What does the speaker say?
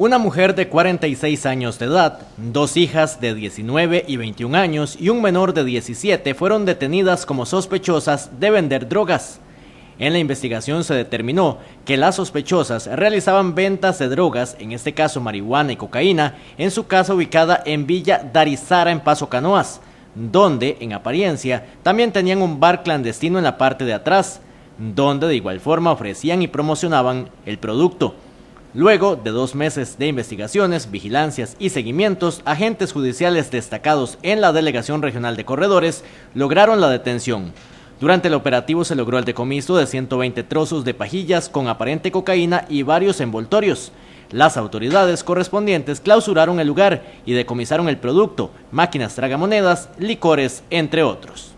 Una mujer de 46 años de edad, dos hijas de 19 y 21 años y un menor de 17 fueron detenidas como sospechosas de vender drogas. En la investigación se determinó que las sospechosas realizaban ventas de drogas, en este caso marihuana y cocaína, en su casa ubicada en Villa Darizara en Paso Canoas, donde, en apariencia, también tenían un bar clandestino en la parte de atrás, donde de igual forma ofrecían y promocionaban el producto. Luego de dos meses de investigaciones, vigilancias y seguimientos, agentes judiciales destacados en la Delegación Regional de Corredores lograron la detención. Durante el operativo se logró el decomiso de 120 trozos de pajillas con aparente cocaína y varios envoltorios. Las autoridades correspondientes clausuraron el lugar y decomisaron el producto, máquinas tragamonedas, licores, entre otros.